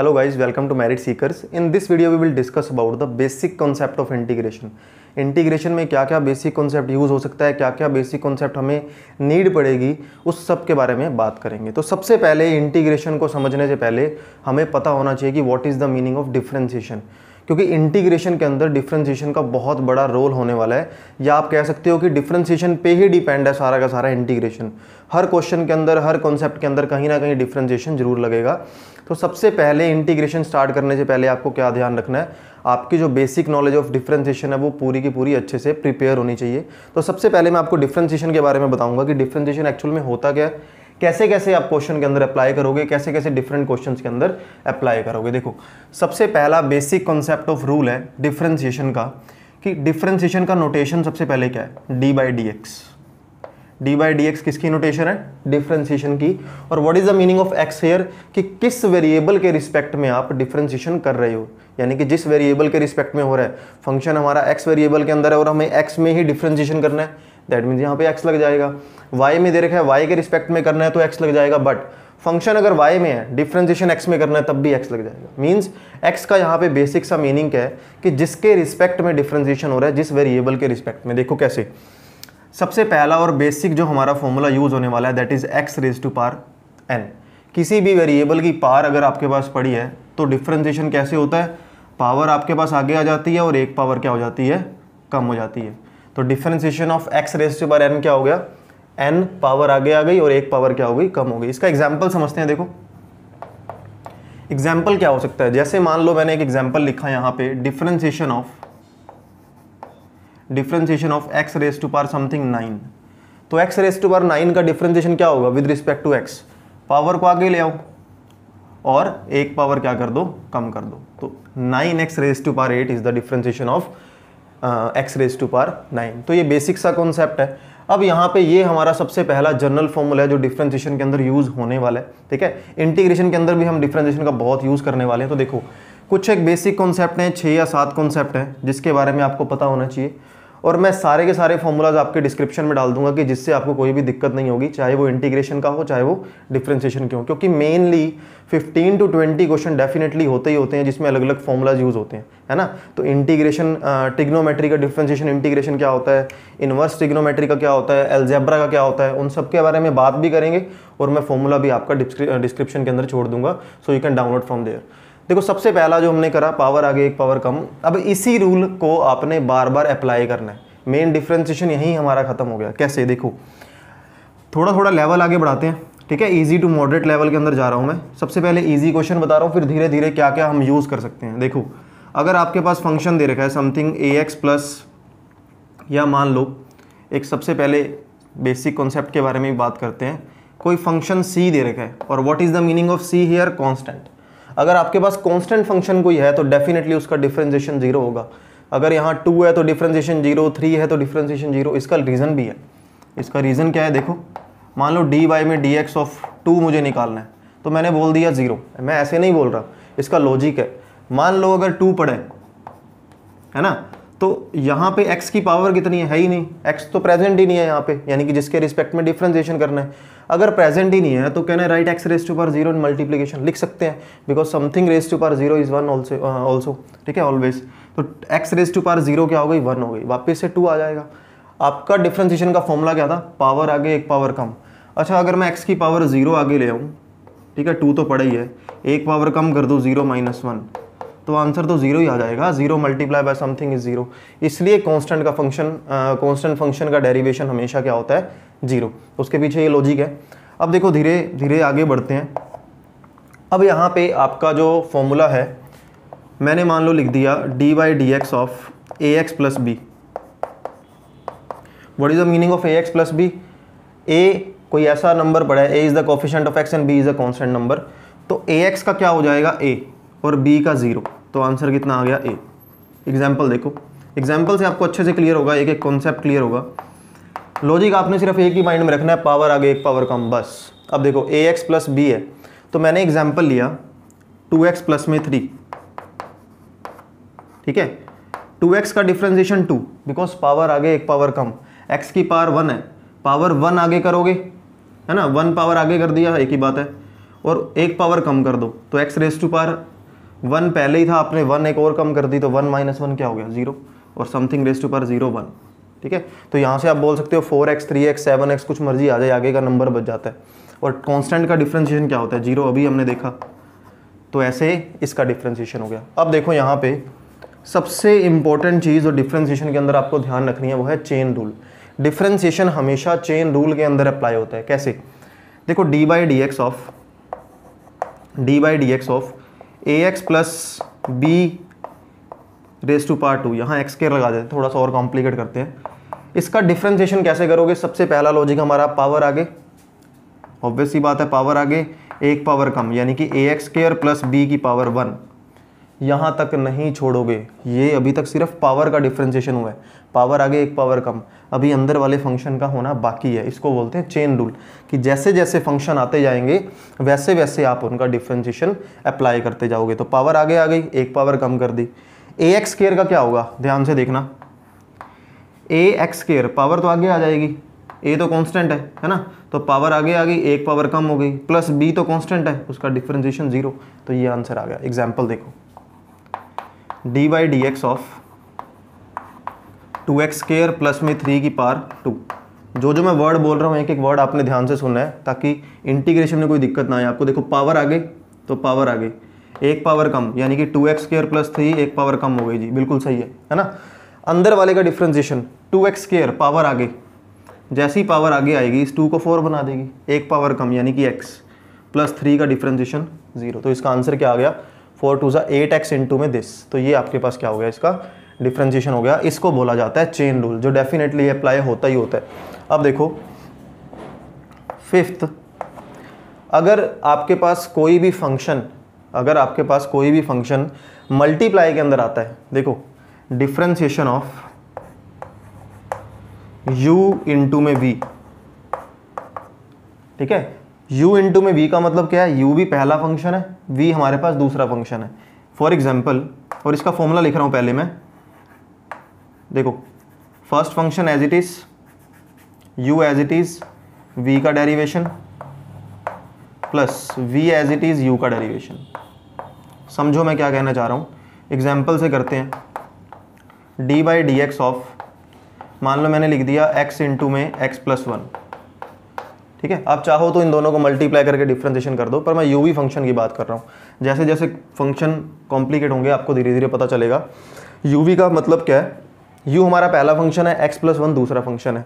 hello guys welcome to merit seekers in this video we will discuss about the basic concept of integration integration में क्या क्या basic concept use हो सकता है क्या क्या बेसिक कॉन्सेप्ट हमें नीड पड़ेगी उस सब के बारे में बात करेंगे तो सबसे पहले इंटीग्रेशन को समझने से पहले हमें पता होना चाहिए कि what is the meaning of differentiation क्योंकि इंटीग्रेशन के अंदर डिफ्रेंसिएशन का बहुत बड़ा रोल होने वाला है या आप कह सकते हो कि डिफ्रेंसिएशन पे ही डिपेंड है सारा का सारा इंटीग्रेशन हर क्वेश्चन के अंदर हर कॉन्सेप्ट के अंदर कहीं ना कहीं डिफ्रेंसिएशन जरूर लगेगा तो सबसे पहले इंटीग्रेशन स्टार्ट करने से पहले आपको क्या ध्यान रखना है आपकी जो बेसिक नॉलेज ऑफ डिफ्रेंसिएशन है वो पूरी की पूरी अच्छे से प्रिपेयर होनी चाहिए तो सबसे पहले मैं आपको डिफ्रेंसिएशन के बारे में बताऊंगा कि डिफ्रेंसिएशन एक्चुअल में होता क्या है कैसे कैसे आप क्वेश्चन के अंदर अप्लाई करोगे कैसे कैसे डिफरेंट क्वेश्चन के अंदर अप्लाई करोगे देखो सबसे पहला बेसिक कॉन्सेप्ट ऑफ रूल है डिफ्रेंसिएशन का कि डिफ्रेंसिएशन का नोटेशन सबसे पहले क्या है d by d x d by d x किसकी नोटेशन है डिफ्रेंसिएशन की और what is the meaning of x here कि किस वेरिएबल के रिस्पेक्ट में आप डिफ्रेंसिएशन कर रहे हो यानी कि जिस वेरिएबल के रिस्पेक्ट में हो रहा है फंक्शन हमारा एक्स वेरिएबल के अंदर है और हमें एक्स में ही डिफ्रेंसिएशन करना है दैट मीन्स यहाँ पे एक्स लग जाएगा वाई में दे रखा है वाई के रिस्पेक्ट में करना है तो एक्स लग जाएगा बट फंक्शन अगर वाई में है डिफ्रेंसिएशन एक्स में करना है तब भी एक्स लग जाएगा मीन्स एक्स का यहाँ पे बेसिक सा मीनिंग क्या है कि जिसके रिस्पेक्ट में डिफ्रेंसिएशन हो रहा है जिस वेरिएबल के रिस्पेक्ट में देखो कैसे सबसे पहला और बेसिक जो हमारा फॉर्मूला यूज़ होने वाला है that is x raise to power n किसी भी वेरिएबल की पार अगर आपके पास पड़ी है तो डिफ्रेंसीशन कैसे होता है पावर आपके पास आगे आ जाती है और एक पावर क्या हो जाती है कम हो जाती है तो differentiation of x raise to power n क्या हो गया एन पावर आगे आ गई और एक पावर क्या हो गई कम हो गई इसका एग्जाम्पल समझते हैं देखो एग्जाम्पल क्या हो सकता है जैसे मान लो मैंने एक एग्जाम्पल लिखा यहाँ पे differentiation of differentiation of x raise to power something nine तो x raise to power nine का डिफ्रेंसिएशन क्या होगा with respect to x power को आगे ले आओ और एक पावर क्या कर दो कम कर दो तो nine x raise to power eight is the differentiation of x raise to power nine तो ये बेसिक सा कॉन्सेप्ट है अब यहाँ पे ये हमारा सबसे पहला जनरल फॉर्मूला है जो डिफ्रेंसिएशन के अंदर यूज़ होने वाला है ठीक है इंटीग्रेशन के अंदर भी हम डिफ्रेंसिएशन का बहुत यूज़ करने वाले हैं तो देखो कुछ एक बेसिक कॉन्सेप्ट हैं छः या सात कॉन्सेप्ट हैं जिसके बारे में आपको पता होना चाहिए और मैं सारे के सारे फॉर्मूलाज आपके डिस्क्रिप्शन में डाल दूंगा कि जिससे आपको कोई भी दिक्कत नहीं होगी चाहे वो इंटीग्रेशन का हो चाहे वो डिफ्रेंसिएशन के हो क्योंकि मेनली 15 टू 20 क्वेश्चन डेफिनेटली होते ही होते हैं जिसमें अलग अलग फॉर्मूलाज यूज़ होते हैं है ना तो इंटीग्रेशन टिग्नोमेट्री का डिफ्रेंसिएशन इंटीग्रेशन क्या होता है इनवर्स टिग्नोमेट्री का क्या होता है एल्जेब्रा का क्या होता है उन सब के बारे में बात भी करेंगे और मैं फॉर्मूला भी आपका डिस्क्रिप्शन के अंदर छोड़ दूंगा so you can download from there देखो सबसे पहला जो हमने करा पावर आगे एक पावर कम अब इसी रूल को आपने बार बार अप्लाई करना है मेन डिफ्रेंसिएशन यहीं हमारा ख़त्म हो गया कैसे देखो थोड़ा थोड़ा लेवल आगे बढ़ाते हैं ठीक है इजी टू मॉडरेट लेवल के अंदर जा रहा हूँ मैं सबसे पहले इजी क्वेश्चन बता रहा हूँ फिर धीरे धीरे क्या क्या हम यूज़ कर सकते हैं देखो अगर आपके पास फंक्शन दे रखा है समथिंग ए एक्स प्लस या मान लो एक सबसे पहले बेसिक कॉन्सेप्ट के बारे में बात करते हैं कोई फंक्शन सी दे रखा है और what is the meaning of c here constant अगर आपके पास कॉन्स्टेंट फंक्शन कोई है तो डेफिनेटली उसका डिफ्रेंसिएशन जीरो होगा अगर यहाँ टू है तो डिफ्रेंसिएशन जीरो थ्री है तो डिफ्रेंसिएशन जीरो इसका रीज़न भी है इसका रीज़न क्या है देखो मान लो डी वाई में डी एक्स ऑफ टू मुझे निकालना है तो मैंने बोल दिया ज़ीरो मैं ऐसे नहीं बोल रहा इसका लॉजिक है मान लो अगर टू पढ़े है ना तो यहाँ पे x की पावर कितनी है, है ही नहीं x तो प्रेजेंट ही नहीं है यहाँ पे यानी कि जिसके रिस्पेक्ट में डिफ्रेंसिएशन करना है अगर प्रेजेंट ही नहीं है तो can I write x raise to power zero in multiplication लिख सकते हैं because something raise to power zero is one also ठीक है ऑलवेज तो x raise to power zero क्या हो गई वन हो गई वापस से टू आ जाएगा आपका डिफ्रेंसिएशन का फॉर्मूला क्या था पावर आगे एक पावर कम अच्छा अगर मैं एक्स की पावर जीरो आगे ले आऊँ ठीक है टू तो पड़ा ही है एक पावर कम कर दो जीरो माइनस वन तो आंसर तो जीरो ही आ जाएगा zero multiply by something is zero इसलिए कांस्टेंट का फंक्शन कांस्टेंट फंक्शन का डेरिवेशन हमेशा क्या होता है जीरो उसके पीछे ये लॉजिक है अब देखो धीरे धीरे आगे बढ़ते हैं अब यहाँ पे आपका जो फॉर्मूला है मैंने मान लो लिख दिया d by d x of a x plus b what is the meaning of a x plus b a कोई ऐसा नंबर पड़ा है a is the coefficient of x and b is the constant number तो a x का क्या हो जाएगा ए और बी का ज़ीरो तो आंसर कितना आ गया ए एग्जाम्पल देखो एग्जाम्पल से आपको अच्छे से क्लियर होगा एक एक कॉन्सेप्ट क्लियर होगा लॉजिक आपने सिर्फ एक ही माइंड में रखना है पावर आगे एक पावर कम बस अब देखो ए एक्स प्लस बी है तो मैंने एग्जाम्पल लिया टू एक्स प्लस में थ्री ठीक है टू एक्स का डिफ्रेंसिएशन टू बिकॉज पावर आगे एक पावर कम एक्स की पावर वन है पावर वन आगे करोगे है ना वन पावर आगे कर दिया एक ही बात है और एक पावर कम कर दो तो x raise to power one पहले ही था आपने वन एक और कम कर दी तो वन माइनस वन क्या हो गया जीरो और something raise to power zero one ठीक है तो यहाँ से आप बोल सकते हो four x three x seven x कुछ मर्जी आ जाए आगे का नंबर बच जाता है और कॉन्स्टेंट का डिफ्रेंशिएशन क्या होता है जीरो अभी हमने देखा तो ऐसे इसका डिफ्रेंशिएशन हो गया अब देखो यहाँ पे सबसे इंपॉर्टेंट चीज़ और डिफ्रेंशिएशन के अंदर आपको ध्यान रखनी है वो है चेन रूल डिफ्रेंशिएशन हमेशा चेन रूल के अंदर अप्लाई होता है कैसे देखो d by d x of d by d x of a x plus b raise to power two यहाँ एक्स के लगा देते हैं थोड़ा सा और कॉम्प्लिकेट करते हैं इसका डिफ्रेंसिएशन कैसे करोगे सबसे पहला लॉजिक हमारा पावर आगे ऑब्वियसली बात है पावर आगे एक पावर कम यानी कि a x square plus b की पावर वन यहाँ तक नहीं छोड़ोगे ये अभी तक सिर्फ पावर का डिफ्रेंसिएशन हुआ है पावर आगे एक पावर कम अभी अंदर वाले फंक्शन का होना बाकी है इसको बोलते हैं चेन रूल कि जैसे जैसे फंक्शन आते जाएंगे वैसे वैसे आप उनका डिफ्रेंसिएशन अप्लाई करते जाओगे तो पावर आगे आ गई एक पावर कम कर दी ए एक्स केयर का क्या होगा ध्यान से देखना ए एक्स केयर पावर तो आगे आ जाएगी ए तो कांस्टेंट है है ना तो पावर आगे आ गई एक पावर कम हो गई प्लस बी तो कांस्टेंट है उसका डिफरेंशिएशन जीरो तो ये आंसर आ गया एग्जाम्पल देखो d by d x of two x square plus में थ्री की पार टू जो जो मैं वर्ड बोल रहा हूँ एक एक वर्ड आपने ध्यान से सुनना है ताकि इंटीग्रेशन में कोई दिक्कत ना आए आपको देखो पावर आगे तो पावर आगे एक पावर कम यानी कि two x square plus three एक पावर कम हो गई जी बिल्कुल सही है है ना अंदर वाले का differentiation two x square power आगे जैसी पावर आगे आएगी इस टू को फोर बना देगी एक पावर कम यानी कि एक्स प्लस थ्री का डिफ्रेंसिएशन जीरो तो इसका आंसर क्या आ गया फोर टू सा एट एक्स इन टू में दिस तो ये आपके पास क्या हो गया इसका डिफ्रेंशिएशन हो गया इसको बोला जाता है चेन रूल जो डेफिनेटली अप्लाई होता ही होता है अब देखो फिफ्थ अगर आपके पास कोई भी फंक्शन अगर आपके पास कोई भी फंक्शन मल्टीप्लाई के अंदर आता है देखो डिफ्रेंसिएशन ऑफ u इंटू में v ठीक है u इंटू में v का मतलब क्या है u भी पहला फंक्शन है v हमारे पास दूसरा फंक्शन है फॉर एग्जाम्पल और इसका फॉर्मूला लिख रहा हूं पहले मैं देखो first function as it is u as it is v का derivation plus v as it is u का डेरिवेशन समझो मैं क्या कहना चाह रहा हूं एग्जाम्पल से करते हैं d by d x of मान लो मैंने लिख दिया एक्स इंटू में एक्स प्लस वन ठीक है आप चाहो तो इन दोनों को मल्टीप्लाई करके डिफ्रेंसिएशन कर दो पर मैं यू वी फंक्शन की बात कर रहा हूँ जैसे जैसे फंक्शन कॉम्प्लिकेट होंगे आपको धीरे धीरे पता चलेगा यू वी का मतलब क्या है यू हमारा पहला फंक्शन है एक्स प्लस वन दूसरा फंक्शन है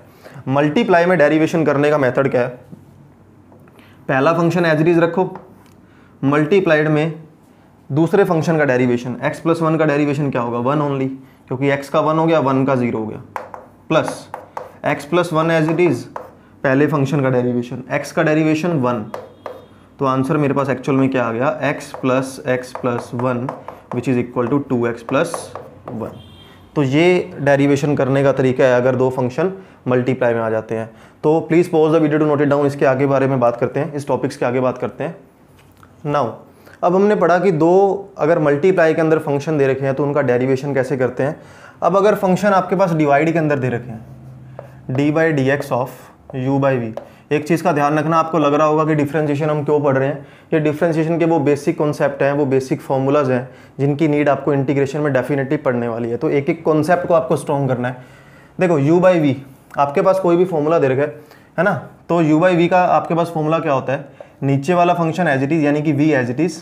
मल्टीप्लाई में डेरीवेशन करने का मेथड क्या है पहला फंक्शन एज इज रखो मल्टीप्लाइड में दूसरे फंक्शन का डेरीवेशन एक्स प्लस वन का डेरीवेशन क्या होगा वन ओनली क्योंकि एक्स का वन हो गया वन का ज़ीरो हो गया plus x plus one as it is पहले फंक्शन का डेरिवेशन एक्स का डेरिवेशन वन तो आंसर मेरे पास एक्चुअल में क्या आ गया x plus x plus one which is equal to two x plus one तो ये डेरिवेशन करने का तरीका है अगर दो फंक्शन मल्टीप्लाई में आ जाते हैं तो please pause the video to note it down इसके आगे बारे में बात करते हैं इस टॉपिक्स के आगे बात करते हैं नाउ अब हमने पढ़ा कि दो अगर मल्टीप्लाई के अंदर फंक्शन दे रखे हैं तो उनका डेरिवेशन कैसे करते हैं अब अगर फंक्शन आपके पास डिवाइड के अंदर दे रखे हैं d by d x of u by v एक चीज़ का ध्यान रखना आपको लग रहा होगा कि डिफ्रेंशिएशन हम क्यों पढ़ रहे हैं ये डिफ्रेंशिएशन के वो बेसिक कॉन्सेप्ट हैं वो बेसिक फॉर्मूलाज हैं जिनकी नीड आपको इंटीग्रेशन में डेफिनेटली पढ़ने वाली है तो एक एक कॉन्सेप्ट को आपको स्ट्रॉन्ग करना है देखो यू बाई वी आपके पास कोई भी फॉर्मूला दे रखा है है ना तो यू बाई वी का आपके पास फॉर्मूला क्या होता है नीचे वाला फंक्शन एज इट इज़ यानी कि v as it is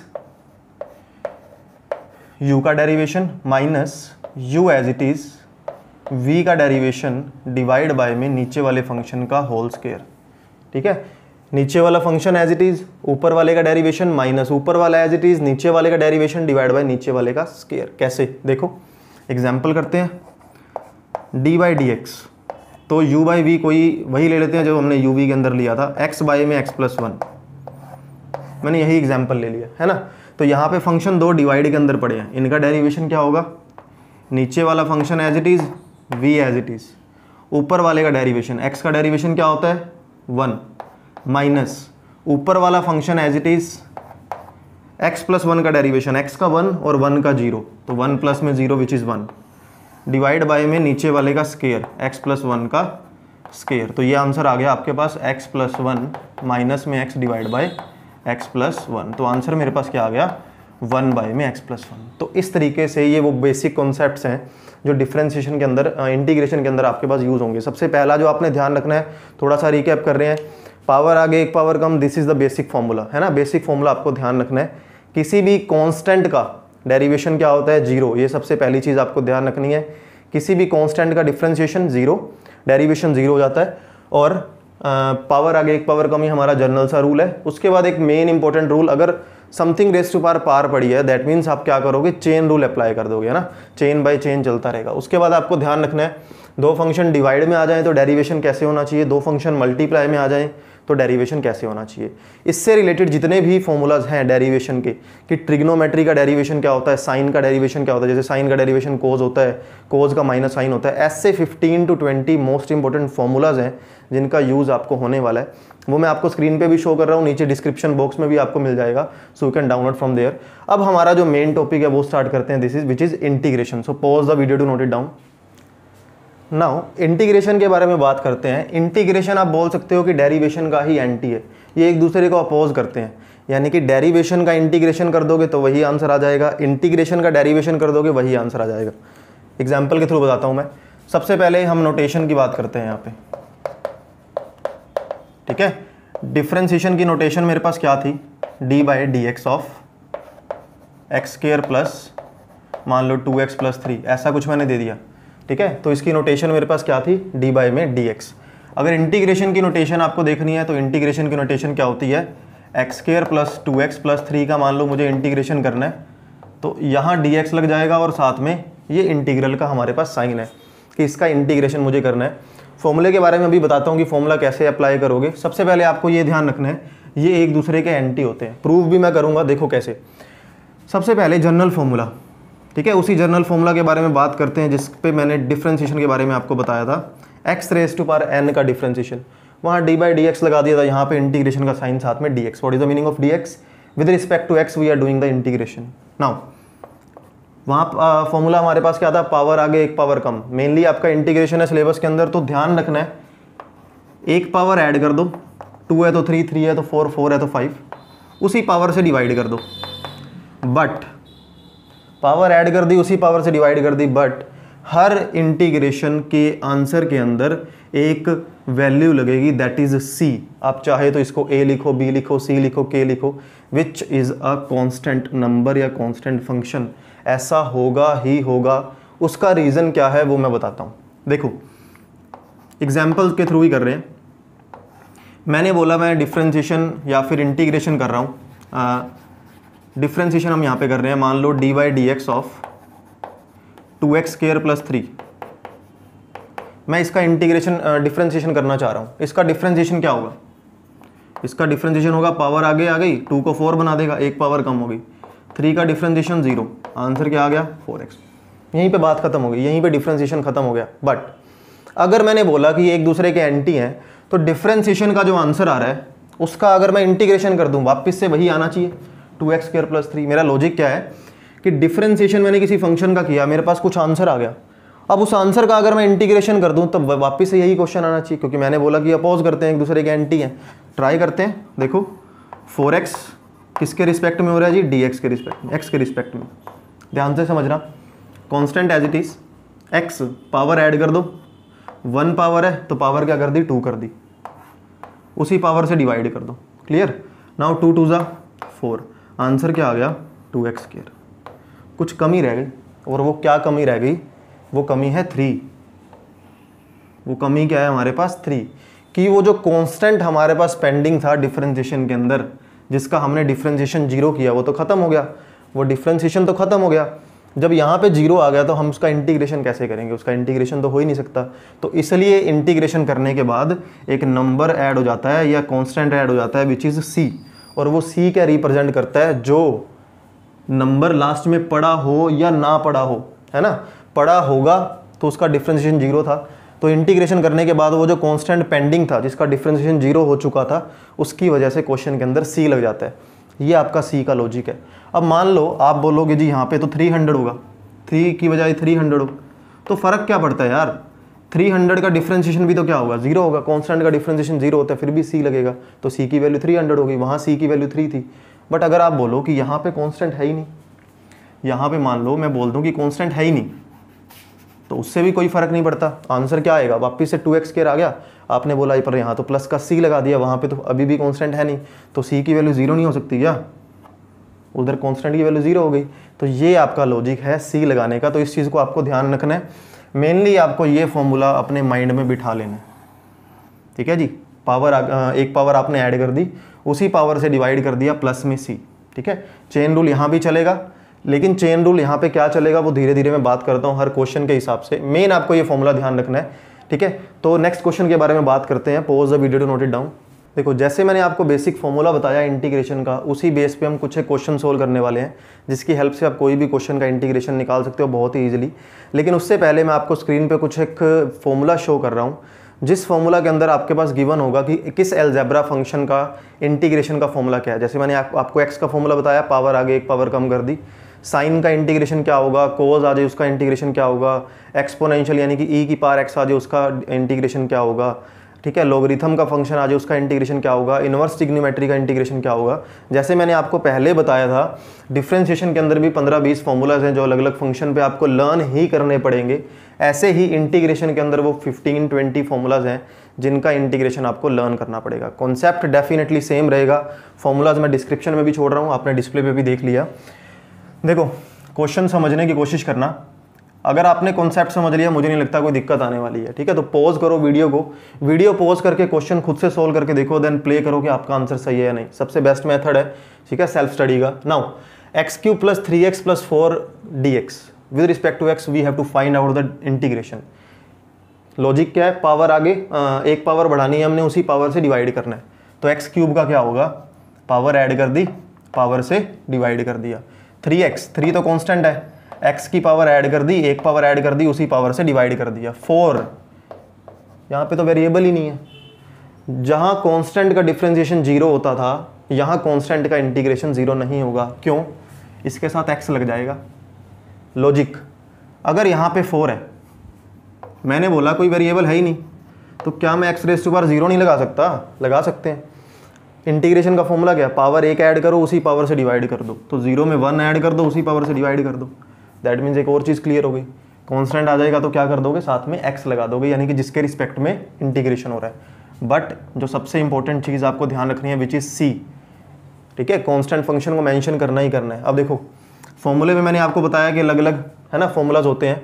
u का derivation minus u as it is v का डेरिवेशन डिवाइड बाय में नीचे वाले फंक्शन का होल स्केयर ठीक है नीचे वाला फंक्शन एज इट इज़ ऊपर वाले का डेरिवेशन माइनस ऊपर वाला एज इट इज़ नीचे वाले का डेरिवेशन डिवाइड बाय नीचे वाले का स्केयर कैसे देखो एग्जाम्पल करते हैं डी बाई डी एक्स तो u बाई वी कोई वही ले लेते हैं जो हमने यू वी के अंदर लिया था x बाय में x प्लस वन मैंने यही एग्जाम्पल ले लिया है ना तो यहाँ पे फंक्शन दो डिवाइड के अंदर पड़े हैं इनका डेरिवेशन क्या होगा नीचे वाला function as it is v as it is ऊपर वाले का डेरिवेशन एक्स का डेरिवेशन क्या होता है वन माइनस ऊपर वाला function as it is x plus one का डेरिवेशन एक्स का वन और वन का जीरो तो वन प्लस में zero which is one divide by में नीचे वाले का स्केयर एक्स प्लस वन का स्केयर तो ये आंसर आ गया आपके पास एक्स प्लस वन माइनस में x divide by x plus one तो आंसर मेरे पास क्या आ गया वन बाई में एक्स प्लस वन तो इस तरीके से ये वो बेसिक कॉन्सेप्ट हैं जो डिफ्रेंशिएशन के अंदर इंटीग्रेशन के अंदर आपके पास यूज़ होंगे सबसे पहला जो आपने ध्यान रखना है थोड़ा सा रिकैप कर रहे हैं पावर आगे एक पावर कम this is the basic formula है ना बेसिक फॉर्मूला आपको ध्यान रखना है किसी भी कॉन्स्टेंट का डेरीवेशन क्या होता है जीरो ये सबसे पहली चीज़ आपको ध्यान रखनी है किसी भी कॉन्स्टेंट का डिफ्रेंशिएशन जीरो डेरीवेशन जीरो हो जाता है और पावर आगे एक पावर कम ही हमारा जनरल सा रूल है उसके बाद एक मेन इंपॉर्टेंट रूल अगर something raise to power power पड़ी है दैट मीन्स आप क्या करोगे चेन रूल अप्लाई कर दोगे है ना चेन बाय चेन चलता रहेगा उसके बाद आपको ध्यान रखना है दो फंक्शन डिवाइड में आ जाएँ तो डेरिवेशन कैसे होना चाहिए दो फंक्शन मल्टीप्लाई में आ जाएँ तो डेरिवेशन कैसे होना चाहिए इससे रिलेटेड जितने भी फॉर्मूलाज हैं डेरिवेशन के कि ट्रिग्नोमेट्री का डेरिवेशन क्या होता है साइन का डेरिवेशन क्या होता है जैसे साइन का डेरिवेशन कोज होता है कोज का माइनस साइन होता है ऐसे 15 टू 20 मोस्ट इंपॉर्टेंट फॉर्मूलाज हैं जिनका यूज़ आपको होने वाला है वो मैं आपको स्क्रीन पे भी शो कर रहा हूँ नीचे डिस्क्रिप्शन बॉक्स में भी आपको मिल जाएगा so you can download from there अब हमारा जो मेन टॉपिक है वो स्टार्ट करते हैं this is which is integration so pause the video to note it down now integration के बारे में बात करते हैं इंटीग्रेशन आप बोल सकते हो कि डेरिवेशन का ही एंटी है ये एक दूसरे को अपोज करते हैं यानी कि डेरिवेशन का इंटीग्रेशन कर दोगे तो वही आंसर आ जाएगा इंटीग्रेशन का डेरिवेशन कर दोगे वही आंसर आ जाएगा एग्जाम्पल के थ्रू बताता हूँ मैं सबसे पहले हम नोटेशन की बात करते हैं यहाँ पे ठीक है डिफ्रेंसीशन की नोटेशन मेरे पास क्या थी d by d x of x square plus मान लो टू एक्स प्लस थ्री ऐसा कुछ मैंने दे दिया ठीक है तो इसकी नोटेशन मेरे पास क्या थी डी बाई में डी एक्स अगर इंटीग्रेशन की नोटेशन आपको देखनी है तो इंटीग्रेशन की नोटेशन क्या होती है x square plus two x plus three का मान लो मुझे इंटीग्रेशन करना है तो यहाँ डी एक्स लग जाएगा और साथ में ये इंटीग्रल का हमारे पास साइन है कि इसका इंटीग्रेशन मुझे करना है फॉर्मूले के बारे में अभी बताता हूँ कि फॉर्मूला कैसे अप्लाई करोगे सबसे पहले आपको ये ध्यान रखना है ये एक दूसरे के एंटी होते हैं प्रूफ भी मैं करूँगा देखो कैसे सबसे पहले जनरल फॉर्मूला ठीक है उसी जनरल फॉर्मूला के बारे में बात करते हैं जिस पे मैंने डिफ्रेंसीशन के बारे में आपको बताया था x raise to power n का डिफ्रेंसीशन वहाँ डी बाई डी एक्स लगा दिया था यहाँ पे इंटीग्रेशन का साइन साथ में d x what is the meaning of d x with respect to x we are doing the integration now वहाँ फॉर्मूला हमारे पास क्या था पावर आगे एक पावर कम मेनली आपका इंटीग्रेशन है सिलेबस के अंदर तो ध्यान रखना है एक पावर ऐड कर दो टू है तो थ्री थ्री है तो फोर फोर है तो फाइव उसी पावर से डिवाइड कर दो बट पावर ऐड कर दी उसी पावर से डिवाइड कर दी बट हर इंटीग्रेशन के आंसर के अंदर एक वैल्यू लगेगी दैट इज सी आप चाहे तो इसको ए लिखो बी लिखो सी लिखो के लिखो which is a constant number या कांस्टेंट फंक्शन ऐसा होगा ही होगा उसका रीज़न क्या है वो मैं बताता हूँ देखो एग्जाम्पल के थ्रू ही कर रहे हैं मैंने बोला मैं डिफ्रेंशिएशन या फिर इंटीग्रेशन कर रहा हूँ डिफ्रेंसिएशन हम यहाँ पे कर रहे हैं मान लो d by d x of two x square plus three मैं इसका इंटीग्रेशन डिफ्रेंसिएशन करना चाह रहा हूँ इसका डिफ्रेंसिएशन क्या होगा इसका डिफ्रेंसिएशन होगा पावर आगे आ गई टू को फोर बना देगा एक पावर कम हो गई थ्री का डिफ्रेंसिएशन जीरो आंसर क्या आ गया फोर एक्स यहीं पर बात खत्म हो गई यहीं पर डिफ्रेंसिएशन खत्म हो गया बट अगर मैंने बोला कि एक दूसरे के एंटी हैं तो डिफ्रेंसिएशन का जो आंसर आ रहा है उसका अगर मैं इंटीग्रेशन कर दूँ वापस से वही आना चाहिए two x square plus three मेरा लॉजिक क्या है कि डिफ्रेंसिएशन मैंने किसी फंक्शन का किया मेरे पास कुछ आंसर आ गया अब उस आंसर का अगर मैं इंटीग्रेशन कर दूं तब वापस से यही क्वेश्चन आना चाहिए क्योंकि मैंने बोला कि अपोज करते हैं एक दूसरे के एंटी हैं ट्राई करते हैं देखो फोर एक्स किसके रिस्पेक्ट में हो रहा है जी डी एक्स के रिस्पेक्ट में एक्स के रिस्पेक्ट में ध्यान से समझना constant as it is x power add कर दो वन पावर है तो पावर क्या कर दी टू कर दी उसी पावर से डिवाइड कर दो क्लियर नाउ टू टू ज़ा फोर आंसर क्या आ गया टू एक्स स्केयर कुछ कमी रह गई और वो क्या कमी रह गई वो कमी है थ्री वो कमी क्या है हमारे पास थ्री कि वो जो कांस्टेंट हमारे पास पेंडिंग था डिफ्रेंशिएशन के अंदर जिसका हमने डिफ्रेंशिएशन जीरो किया वो तो ख़त्म हो गया वो डिफ्रेंशिएशन तो ख़त्म हो गया जब यहाँ पे जीरो आ गया तो हम उसका इंटीग्रेशन कैसे करेंगे उसका इंटीग्रेशन तो हो ही नहीं सकता तो इसलिए इंटीग्रेशन करने के बाद एक नंबर ऐड हो जाता है या कॉन्स्टेंट ऐड हो जाता है विच इज़ सी और वो सी क्या रिप्रेजेंट करता है जो नंबर लास्ट में पड़ा हो या ना पड़ा हो है ना पड़ा होगा तो उसका डिफ्रेंशिएशन जीरो था तो इंटीग्रेशन करने के बाद वो जो कांस्टेंट पेंडिंग था जिसका डिफ्रेंशिएशन जीरो हो चुका था उसकी वजह से क्वेश्चन के अंदर सी लग जाता है ये आपका सी का लॉजिक है अब मान लो आप बोलोगे जी यहाँ पे तो 300 होगा थ्री की बजाय 300 हो तो फ़र्क क्या पड़ता है यार थ्री हंड्रेड का डिफ्रेंशिएशन भी तो क्या होगा जीरो होगा कॉन्स्टेंट का डिफ्रेंशिएशन जीरो होता है फिर भी सी लगेगा तो सी की वैल्यू थ्री हंड्रेड होगी वहाँ सी की वैल्यू थ्री थी बट अगर आप बोलो कि यहाँ पे कांस्टेंट है ही नहीं यहाँ पे मान लो मैं बोल दूँ कि कांस्टेंट है ही नहीं तो उससे भी कोई फ़र्क नहीं पड़ता आंसर क्या आएगा वापिस से टू एक्स केयर आ गया आपने बोला पर यहाँ तो प्लस का सी लगा दिया वहाँ पर तो अभी भी कॉन्स्टेंट है नहीं तो सी की वैल्यू ज़ीरो नहीं हो सकती क्या उधर कॉन्स्टेंट की वैल्यू ज़ीरो हो गई तो ये आपका लॉजिक है सी लगाने का तो इस चीज़ को आपको ध्यान रखना है मेनली आपको ये फॉर्मूला अपने माइंड में बिठा लेना है ठीक है जी पावर एक पावर आपने ऐड कर दी उसी पावर से डिवाइड कर दिया प्लस में सी ठीक है चेन रूल यहाँ भी चलेगा लेकिन चेन रूल यहाँ पे क्या चलेगा वो धीरे धीरे मैं बात करता हूँ हर क्वेश्चन के हिसाब से मेन आपको ये फॉर्मूला ध्यान रखना है ठीक है तो नेक्स्ट क्वेश्चन के बारे में बात करते हैं pause the video to note it down देखो जैसे मैंने आपको बेसिक फॉर्मूला बताया इंटीग्रेशन का उसी बेस पे हम कुछ एक क्वेश्चन सोल्व करने वाले हैं जिसकी हेल्प से आप कोई भी क्वेश्चन का इंटीग्रेशन निकाल सकते हो बहुत ही ईजिली लेकिन उससे पहले मैं आपको स्क्रीन पे कुछ एक फॉर्मूला शो कर रहा हूँ जिस फॉर्मूला के अंदर आपके पास गिवन होगा कि किस एल्जैब्रा फंक्शन का इंटीग्रेशन का फॉर्मूला क्या है जैसे मैंने आप, आपको एक्स का फॉर्मूला बताया पावर आगे एक पावर कम कर दी साइन का इंटीग्रेशन क्या होगा कोज आ जाए उसका इंटीग्रेशन क्या होगा एक्सपोनेंशियल यानी कि ई e की पावर एक्स आ जाए उसका इंटीग्रेशन क्या होगा ठीक है लोगरिथम का फंक्शन आ जाए उसका इंटीग्रेशन क्या होगा इन्वर्स टिग्नोमेट्री का इंटीग्रेशन क्या होगा जैसे मैंने आपको पहले बताया था डिफ्रेंशिएशन के अंदर भी 15-20 फॉर्मूलाज हैं जो अलग अलग फंक्शन पे आपको लर्न ही करने पड़ेंगे ऐसे ही इंटीग्रेशन के अंदर वो 15-20 फॉर्मूलाज हैं जिनका इंटीग्रेशन आपको लर्न करना पड़ेगा कॉन्सेप्ट डेफिनेटली सेम रहेगा फॉर्मूलाज मैं डिस्क्रिप्शन में भी छोड़ रहा हूँ आपने डिस्प्ले पर भी देख लिया देखो क्वेश्चन समझने की कोशिश करना अगर आपने कॉन्सेप्ट समझ लिया मुझे नहीं लगता कोई दिक्कत आने वाली है ठीक है तो पॉज करो वीडियो को वीडियो पॉज करके क्वेश्चन खुद से सोल्व करके देखो देन प्ले करो कि आपका आंसर सही है या नहीं सबसे बेस्ट मेथड है ठीक है सेल्फ स्टडी का now x cube plus three x plus four d x with respect to x we have to find out the integration logic क्या है पावर आगे आ, एक पावर बढ़ानी है हमने उसी पावर से डिवाइड करना है तो एक्स क्यूब का क्या होगा पावर ऐड कर दी पावर से डिवाइड कर दिया थ्री एक्स थ्री तो कॉन्स्टेंट है एक्स की पावर ऐड कर दी एक पावर ऐड कर दी उसी पावर से डिवाइड कर दिया फोर यहाँ पे तो वेरिएबल ही नहीं है जहाँ कांस्टेंट का डिफ्रेंशिएशन जीरो होता था यहाँ कांस्टेंट का इंटीग्रेशन जीरो नहीं होगा क्यों इसके साथ एक्स लग जाएगा लॉजिक अगर यहाँ पे फोर है मैंने बोला कोई वेरिएबल है ही नहीं तो क्या मैं एक्स रेस टू जीरो नहीं लगा सकता लगा सकते हैं इंटीग्रेशन का फॉर्मूला क्या पावर एक ऐड करो उसी पावर से डिवाइड कर दो तो जीरो में वन ऐड कर दो उसी पावर से डिवाइड कर दो दैट मीन्स एक और चीज़ क्लियर हो गई कॉन्स्टेंट आ जाएगा तो क्या कर दोगे साथ में एक्स लगा दोगे यानी कि जिसके रिस्पेक्ट में इंटीग्रेशन हो रहा है बट जो सबसे इंपॉर्टेंट चीज़ आपको ध्यान रखनी है विच इज़ सी ठीक है कॉन्स्टेंट फंक्शन को मैंशन करना ही करना है अब देखो फॉर्मूले में मैंने आपको बताया कि अलग अलग है ना फॉर्मूलाज होते हैं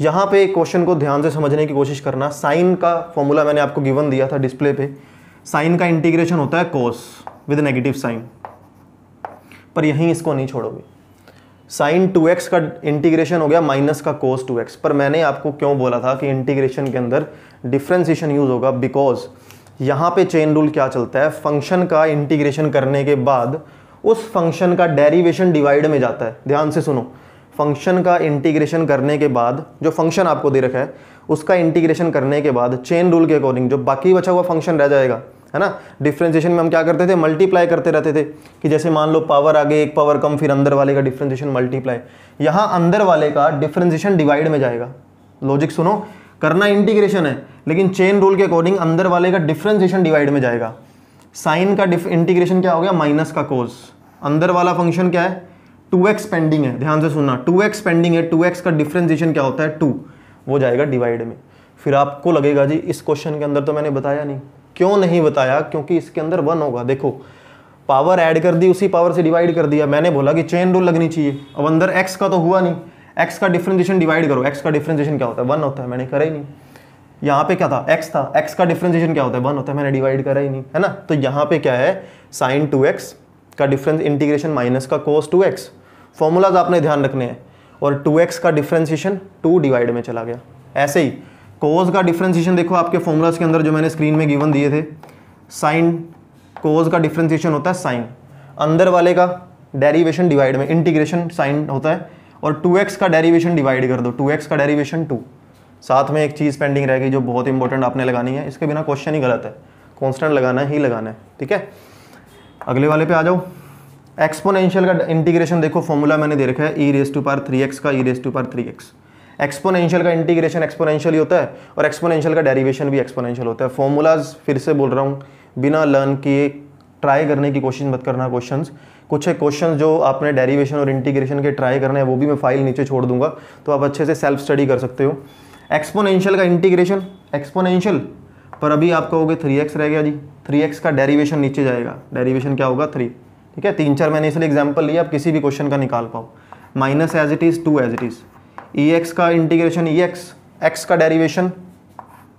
यहाँ पे क्वेश्चन को ध्यान से समझने की कोशिश करना साइन का फॉर्मूला मैंने आपको गिवन दिया था डिस्प्ले पे साइन का इंटीग्रेशन होता है कोस विद नेगेटिव साइन पर यहीं इसको नहीं छोड़ोगे साइन टू एक्स का इंटीग्रेशन हो गया माइनस का कोस टू एक्स पर मैंने आपको क्यों बोला था कि इंटीग्रेशन के अंदर डिफ्रेंसीशन यूज़ होगा बिकॉज यहाँ पे चेन रूल क्या चलता है फंक्शन का इंटीग्रेशन करने के बाद उस फंक्शन का डेरिवेशन डिवाइड में जाता है ध्यान से सुनो फंक्शन का इंटीग्रेशन करने के बाद जो फंक्शन आपको दे रखा है उसका इंटीग्रेशन करने के बाद चेन रूल के अकॉर्डिंग जो बाकी बचा हुआ फंक्शन रह जाएगा है ना डिफ्रेंशिएशन में हम क्या करते थे मल्टीप्लाई करते रहते थे कि जैसे मान लो पावर आगे एक पावर कम फिर अंदर वाले का डिफ्रेंशिएशन मल्टीप्लाई यहाँ अंदर वाले का डिफ्रेंशिएशन डिवाइड में जाएगा लॉजिक सुनो करना इंटीग्रेशन है लेकिन चेन रूल के अकॉर्डिंग अंदर वाले का डिफ्रेंशिएशन डिवाइड में जाएगा साइन का इंटीग्रेशन क्या हो गया माइनस का कोज अंदर वाला फंक्शन क्या है टू एक्स पेंडिंग है ध्यान से सुनना टू एक्स पेंडिंग है टू एक्स का डिफ्रेंशिएशन क्या होता है टू वो जाएगा डिवाइड में फिर आपको लगेगा जी इस क्वेश्चन के अंदर तो मैंने बताया नहीं क्यों नहीं बताया क्योंकि इसके अंदर वन होगा देखो पावर ऐड कर दी उसी पावर से डिवाइड कर दिया मैंने बोला कि चेन रूल लगनी चाहिए अब अंदर एक्स का तो हुआ नहीं एक्स का डिफ्रेंशिएशन डिवाइड करो एक्स का डिफ्रेंशिएशन क्या होता है वन होता है मैंने करा ही नहीं यहाँ पे क्या था एक्स था एक्स का डिफरेंशिएशन क्या होता है वन होता है मैंने डिवाइड करा ही नहीं है ना तो यहाँ पे क्या है साइन टू एक्स का डिफरेंस इंटीग्रेशन माइनस का कोस टू एक्स फॉर्मूलाज आपने ध्यान रखने हैं और टू एक्स का डिफरेंशिएशन टू डिवाइड में चला गया ऐसे ही कोज का डिफ्रेंसीशन देखो आपके फॉर्मूलाज के अंदर जो मैंने स्क्रीन में गिवन दिए थे साइन कोज का डिफ्रेंसीशन होता है साइन अंदर वाले का डेरीवेशन डिवाइड में इंटीग्रेशन साइन होता है और 2x का डेरीवेशन डिवाइड कर दो 2x का डेरीवेशन 2 साथ में एक चीज़ पेंडिंग रहेगी जो बहुत इंपॉर्टेंट आपने लगानी है इसके बिना क्वेश्चन ही गलत है कॉन्स्टेंट लगाना ही लगाना है ठीक है अगले वाले पे आ जाओ एक्सपोनेंशियल का इंटीग्रेशन देखो फॉर्मूला मैंने दे रखा है e raise to power three x का e raise to power three x exponential का इंटीग्रेशन एक्सपोनेंशियल ही होता है और एक्सपोनेंशियल का डेरिवेशन भी एक्सपोनेंशियल होता है फॉर्मूलाज फिर से बोल रहा हूँ बिना लर्न किए ट्राई करने की कोशिश मत करना क्वेश्चन कुछ एक क्वेश्चन जो आपने डेरिवेशन और इंटीग्रेशन के ट्राई करने हैं वो भी मैं फाइल नीचे छोड़ दूंगा तो आप अच्छे से सेल्फ स्टडी कर सकते हो एक्सपोनेंशियल का इंटीग्रेशन एक्सपोनेंशियल पर अभी आप कहोगे थ्री एक्स रह गया जी थ्री एक्स का डेरीवेशन नीचे जाएगा डेरीवेशन क्या होगा थ्री ठीक है तीन चार मैंने इसलिए एग्जाम्पल लिया आप किसी भी क्वेश्चन का निकाल पाओ minus as it is two as it is e x का इंटीग्रेशन ई एक्स एक्स का डेरिवेशन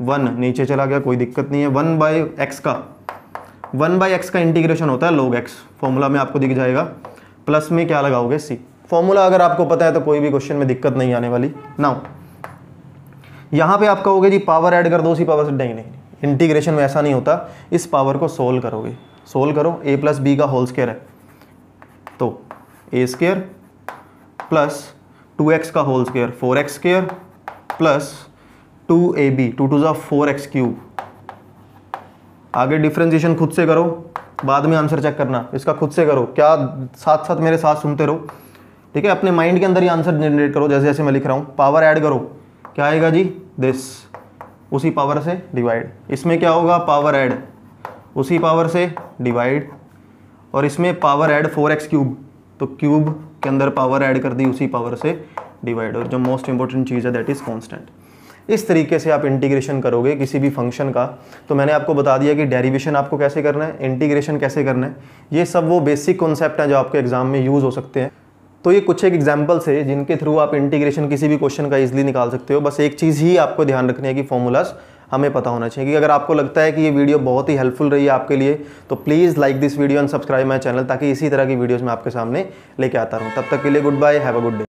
वन नीचे चला गया कोई दिक्कत नहीं है वन बाई एक्स का वन बाई एक्स का इंटीग्रेशन होता है लोग एक्स फॉर्मूला में आपको दिख जाएगा प्लस में क्या लगाओगे सी फॉर्मूला अगर आपको पता है तो कोई भी क्वेश्चन में दिक्कत नहीं आने वाली नाउ यहाँ पे आप कहोगे जी पावर ऐड कर दो उसी पावर से नहीं नहीं इंटीग्रेशन में ऐसा नहीं होता इस पावर को सोल्व करोगे सोल्व करो ए प्लस बी का होल स्केयर है तो a square plus two x का whole square four x square plus two a b two two जोर फोर एक्स क्यूब आगे डिफ्रेंसिएशन खुद से करो बाद में आंसर चेक करना इसका खुद से करो क्या साथ साथ मेरे साथ सुनते रहो ठीक है अपने माइंड के अंदर ही आंसर जनरेट करो जैसे जैसे मैं लिख रहा हूँ पावर ऐड करो क्या आएगा जी दिस उसी पावर से डिवाइड इसमें क्या होगा पावर ऐड उसी पावर से डिवाइड और इसमें power add four x cube तो क्यूब के अंदर पावर ऐड कर दी उसी पावर से डिवाइड और जो मोस्ट इंपॉर्टेंट चीज़ है दैट इज़ कॉन्स्टेंट इस तरीके से आप इंटीग्रेशन करोगे किसी भी फंक्शन का तो मैंने आपको बता दिया कि डेरिवेशन आपको कैसे करना है इंटीग्रेशन कैसे करना है ये सब वो बेसिक कॉन्सेप्ट हैं जो आपके एग्जाम में यूज़ हो सकते हैं तो ये कुछ एक एग्जाम्पल्स है जिनके थ्रू आप इंटीग्रेशन किसी भी क्वेश्चन का ईजिली निकाल सकते हो बस एक चीज़ ही आपको ध्यान रखनी है कि फॉर्मूलाज हमें पता होना चाहिए कि अगर आपको लगता है कि ये वीडियो बहुत ही हेल्पफुल रही है आपके लिए तो please like this video and subscribe my channel ताकि इसी तरह की वीडियोज़ मैं आपके सामने लेके आता रहूँ तब तक के लिए good bye have a good day